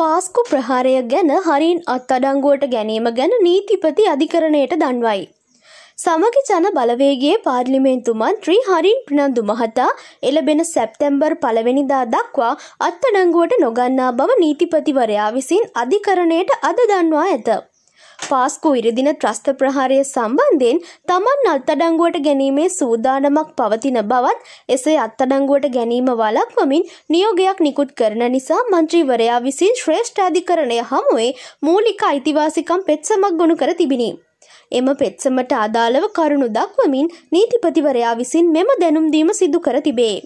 පාස්කු ප්‍රහාරය ගැන හරින් අත්අඩංගුවට ගැනීම ගැන නීතිපති අධිකරණයට දන්වයි. සමගි ජන බලවේගේ පාර්ලිමේන්තු මන්ත්‍රී හරින් ප්‍රනන්දු මහතා එළබෙන සැප්තැම්බර් පළවෙනිදා දක්වා අත්තඩංගුවට නොගන්නා බව නීතිපතිවරයා විසින් අධිකරණයට අද දන්වා ඇත. පාස්කු ඉරිදින ත්‍රස්ත ප්‍රහාරය සම්බන්ධයෙන් තමන් අත්තඩංගුවට ගැනීමේ සූදානමක් පවතින බවත් එසේ අත්තඩංගුවට ගැනීම වලක්වමින් නියෝගයක් නිකුත් කරන නිසා මන්ත්‍රීවරයා විසින් ශ්‍රේෂ්ඨ අධිකරණය හමුවේ මූලික අයිතිවාසිකම් පෙත්සමක් ගොුණු කර තිබිණි. එම පෙත්සමට අදාළව කරුණු දක්වමින් නීතිපතිවරයා විසින් මෙම දැනුම්දීම සිදු කර තිබේ.